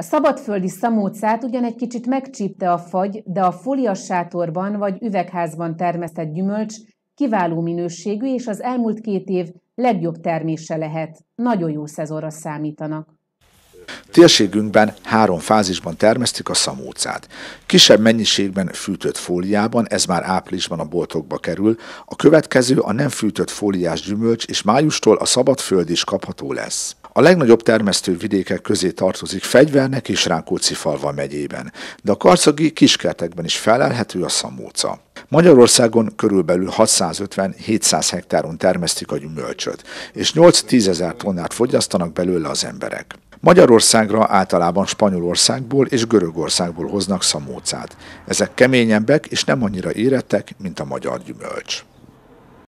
A szabadföldi szamócát ugyan egy kicsit megcsípte a fagy, de a sátorban vagy üvegházban termesztett gyümölcs kiváló minőségű és az elmúlt két év legjobb termése lehet. Nagyon jó szezonra számítanak. Térségünkben három fázisban termesztik a szamócát. Kisebb mennyiségben fűtött fóliában, ez már áprilisban a boltokba kerül, a következő a nem fűtött fóliás gyümölcs, és májustól a szabad föld is kapható lesz. A legnagyobb termesztő vidékek közé tartozik Fegyvernek és Rákóczi falva megyében, de a karcagi kiskertekben is felelhető a szamóca. Magyarországon körülbelül 650-700 hektáron termesztik a gyümölcsöt, és 8-10 ezer tonnát fogyasztanak belőle az emberek. Magyarországra általában Spanyolországból és Görögországból hoznak szamócát. Ezek keményebbek és nem annyira érettek, mint a magyar gyümölcs.